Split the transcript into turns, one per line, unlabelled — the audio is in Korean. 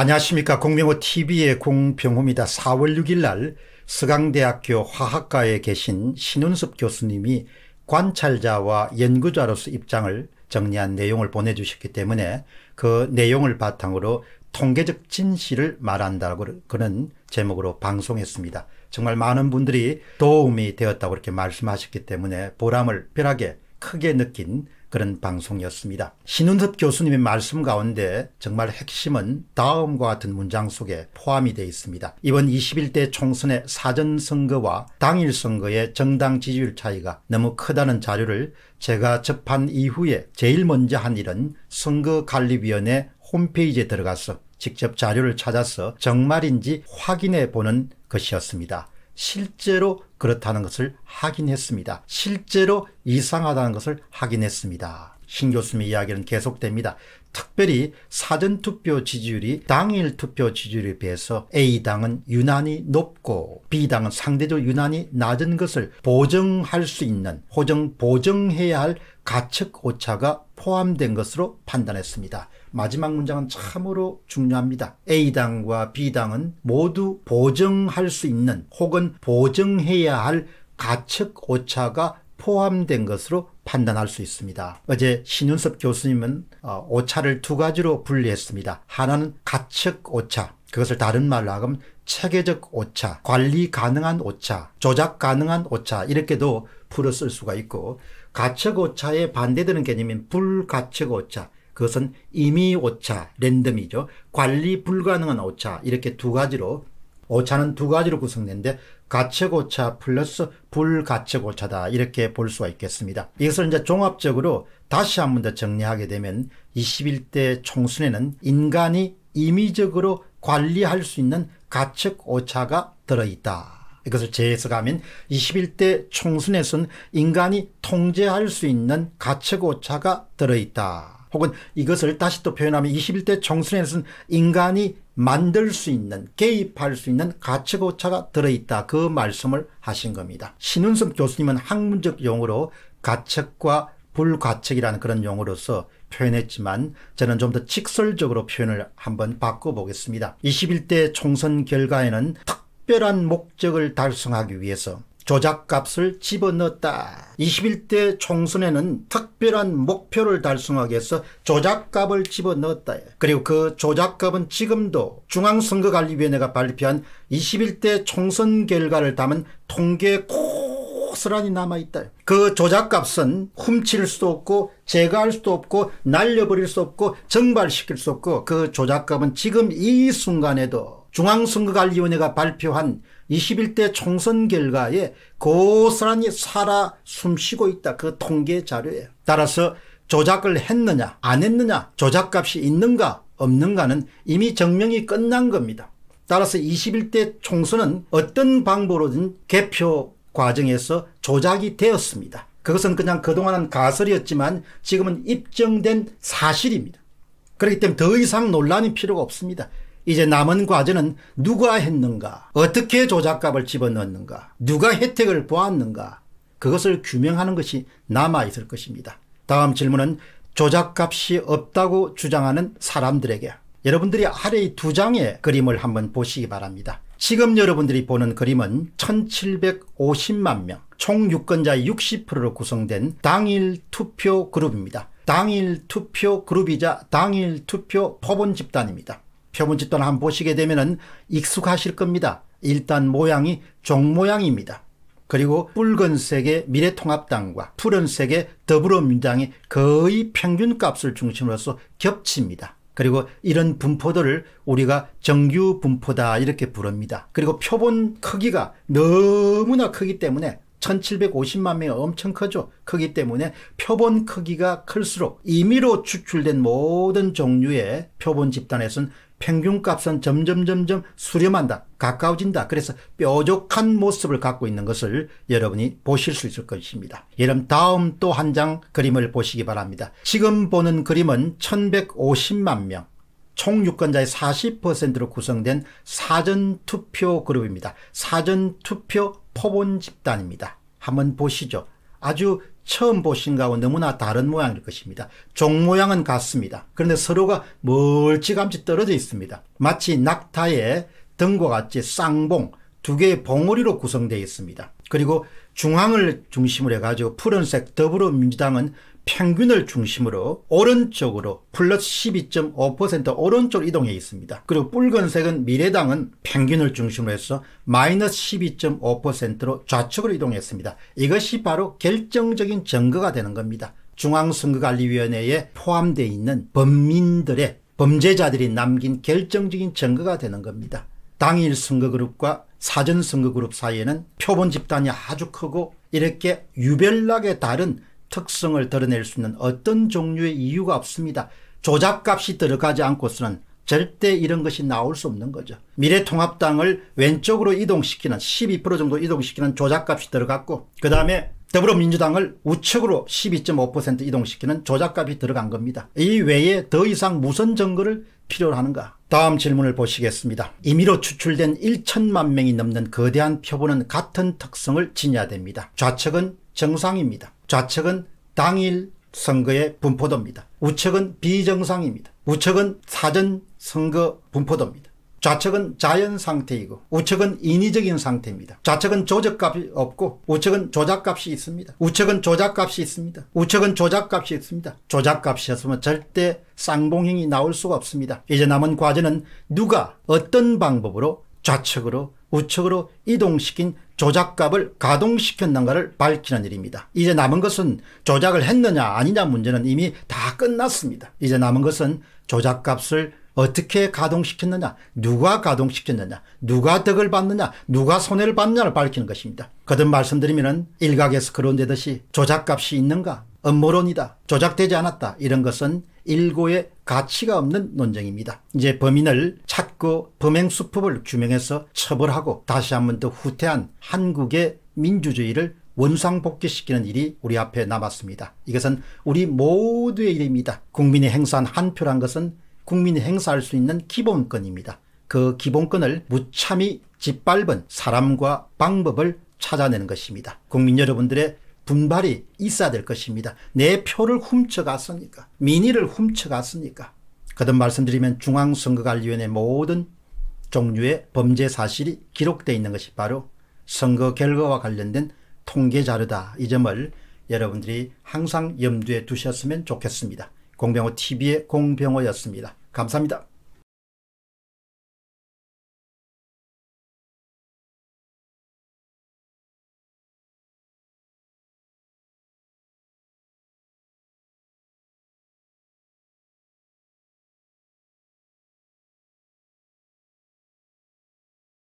안녕하십니까. 공명호 TV의 공병호입니다. 4월 6일 날 서강대학교 화학과에 계신 신은섭 교수님이 관찰자와 연구자로서 입장을 정리한 내용을 보내주셨기 때문에 그 내용을 바탕으로 통계적 진실을 말한다고 그런 제목으로 방송했습니다. 정말 많은 분들이 도움이 되었다고 이렇게 말씀하셨기 때문에 보람을 별하게 크게 느낀 그런 방송이었습니다. 신은섭 교수님의 말씀 가운데 정말 핵심은 다음과 같은 문장 속에 포함이 되어 있습니다. 이번 21대 총선의 사전선거와 당일선거의 정당 지지율 차이가 너무 크다는 자료를 제가 접한 이후에 제일 먼저 한 일은 선거관리위원회 홈페이지에 들어가서 직접 자료를 찾아서 정말인지 확인해 보는 것이었습니다. 실제로 그렇다는 것을 확인했습니다. 실제로 이상하다는 것을 확인했습니다. 신 교수님의 이야기는 계속됩니다. 특별히 사전투표 지지율이 당일 투표 지지율에 비해서 A당은 유난히 높고 B당은 상대적으로 유난히 낮은 것을 보정할 수 있는 호정 보정해야 할 가측 오차가 포함된 것으로 판단했습니다. 마지막 문장은 참으로 중요합니다. A당과 B당은 모두 보정할 수 있는 혹은 보정해야 할 가측 오차가 포함된 것으로 판단할 수 있습니다. 어제 신윤섭 교수님은 어, 오차를 두 가지로 분리했습니다. 하나는 가측 오차, 그것을 다른 말로 하면 체계적 오차, 관리 가능한 오차, 조작 가능한 오차 이렇게도 풀어 쓸 수가 있고 가측 오차에 반대되는 개념인 불가측 오차 그것은 임의 오차, 랜덤이죠. 관리 불가능한 오차 이렇게 두 가지로 오차는 두 가지로 구성되는데 가채고차 플러스 불가채고차다 이렇게 볼 수가 있겠습니다. 이것을 이제 종합적으로 다시 한 번 더 정리하게 되면 21대 총선에는 인간이 임의적으로 관리할 수 있는 가책 오차가 들어있다. 이것을 재해석하면 21대 총선에선 인간이 통제할 수 있는 가책 오차가 들어있다. 혹은 이것을 다시 또 표현하면 21대 총선에서는 인간이 만들 수 있는 개입할 수 있는 가치고차가 들어있다 그 말씀을 하신 겁니다. 신은섭 교수님은 학문적 용어로 가책과 불가책이라는 그런 용어로서 표현했지만 저는 좀 더 직설적으로 표현을 한번 바꿔보겠습니다. 21대 총선 결과에는 특별한 목적을 달성하기 위해서 조작값을 집어넣었다. 21대 총선에는 특별한 목표를 달성하기 위해서 조작값을 집어넣었다. 그리고 그 조작값은 지금도 중앙선거관리위원회가 발표한 21대 총선 결과를 담은 통계 고스란히 남아있다. 그 조작값은 훔칠 수도 없고 제거할 수도 없고 날려버릴 수 없고 정발시킬 수 없고 그 조작값은 지금 이 순간에도 중앙선거관리위원회가 발표한 21대 총선 결과에 고스란히 살아 숨쉬고 있다. 그 통계 자료에 따라서 조작을 했느냐 안 했느냐 조작값이 있는가 없는가는 이미 증명이 끝난 겁니다. 따라서 21대 총선은 어떤 방법으로든 개표 과정에서 조작이 되었습니다. 그것은 그냥 그동안은 가설이었지만 지금은 입증된 사실입니다. 그렇기 때문에 더 이상 논란이 필요가 없습니다. 이제 남은 과제는 누가 했는가 어떻게 조작값을 집어넣는가 누가 혜택을 보았는가 그것을 규명하는 것이 남아있을 것입니다. 다음 질문은 조작값이 없다고 주장하는 사람들에게 여러분들이 아래 두 장의 그림을 한번 보시기 바랍니다. 지금 여러분들이 보는 그림은 1750만 명, 총 유권자의 60%로 구성된 당일 투표 그룹입니다. 당일 투표 그룹이자 당일 투표 포본 집단입니다. 표본집단 한번 보시게 되면 익숙하실 겁니다. 일단 모양이 종 모양입니다. 그리고 붉은색의 미래통합당과 푸른색의 더불어민주당이 거의 평균값을 중심으로서 겹칩니다. 그리고 이런 분포도를 우리가 정규 분포다 이렇게 부릅니다. 그리고 표본 크기가 너무나 크기 때문에 1750만 명이 엄청 크죠. 크기 때문에 표본 크기가 클수록 임의로 추출된 모든 종류의 표본 집단에서는 평균값은 점점점점 수렴한다. 가까워진다. 그래서 뾰족한 모습을 갖고 있는 것을 여러분이 보실 수 있을 것입니다. 여러분 다음 또 한 장 그림을 보시기 바랍니다. 지금 보는 그림은 1150만 명. 총 유권자의 40%로 구성된 사전투표 그룹입니다. 사전투표 포본 집단입니다. 한번 보시죠. 아주 처음 보신 거하고 너무나 다른 모양일 것입니다. 종 모양은 같습니다. 그런데 서로가 멀찌감치 떨어져 있습니다. 마치 낙타의 등과 같이 쌍봉 두 개의 봉우리로 구성되어 있습니다. 그리고 중앙을 중심으로 해가지고 푸른색 더불어민주당은 평균을 중심으로 오른쪽으로 플러스 12.5% 오른쪽 으로 이동해 있습니다. 그리고 붉은색은 미래당은 평균을 중심으로 해서 마이너스 12.5%로 좌측으로 이동했습니다. 이것이 바로 결정적인 증거가 되는 겁니다. 중앙선거관리위원회에 포함되어 있는 범민들의 범죄자들이 남긴 결정적인 증거가 되는 겁니다. 당일 선거그룹과 사전 선거그룹 사이에는 표본 집단이 아주 크고 이렇게 유별나게 다른 특성을 드러낼 수 있는 어떤 종류의 이유가 없습니다. 조작값이 들어가지 않고서는 절대 이런 것이 나올 수 없는 거죠. 미래통합당을 왼쪽으로 이동시키는 12% 정도 이동시키는 조작값이 들어갔고 그 다음에 더불어민주당을 우측으로 12.5% 이동시키는 조작값이 들어간 겁니다. 이 외에 더 이상 무슨 정거를 필요로 하는가? 다음 질문을 보시겠습니다. 임의로 추출된 1천만 명이 넘는 거대한 표본은 같은 특성을 지녀야 됩니다. 좌측은 정상입니다. 좌측은 당일 선거의 분포도입니다. 우측은 비정상입니다. 우측은 사전 선거 분포도입니다. 좌측은 자연 상태이고 우측은 인위적인 상태입니다. 좌측은 조작값이 없고 우측은 조작값이 있습니다. 우측은 조작값이 있습니다. 우측은 조작값이 있습니다. 조작값이었으면 절대 쌍봉형이 나올 수가 없습니다. 이제 남은 과제는 누가 어떤 방법으로 좌측으로 우측으로 이동시킨 조작값을 가동시켰는가를 밝히는 일입니다. 이제 남은 것은 조작을 했느냐 아니냐 문제는 이미 다 끝났습니다. 이제 남은 것은 조작값을 어떻게 가동시켰느냐 누가 가동시켰느냐 누가 덕을 받느냐 누가 손해를 받느냐를 밝히는 것입니다. 거듭 말씀드리면 일각에서 그런 데듯이 조작값이 있는가 업무론이다 조작되지 않았다 이런 것은 일고의 가치가 없는 논쟁입니다. 이제 범인을 찾고 범행 수법을 규명해서 처벌하고 다시 한 번 더 후퇴한 한국의 민주주의를 원상복귀시키는 일이 우리 앞에 남았습니다. 이것은 우리 모두의 일입니다. 국민이 행사한 한 표란 것은 국민이 행사할 수 있는 기본권입니다. 그 기본권을 무참히 짓밟은 사람과 방법을 찾아내는 것입니다. 국민 여러분들의 분발이 있어야 될 것입니다. 내 표를 훔쳐갔으니까 민의를 훔쳐갔으니까 그든 말씀드리면 중앙선거관리위원회 모든 종류의 범죄 사실이 기록되어 있는 것이 바로 선거 결과와 관련된 통계 자료다. 이 점을 여러분들이 항상 염두에 두셨으면 좋겠습니다. 공병호 TV의 공병호였습니다. 감사합니다.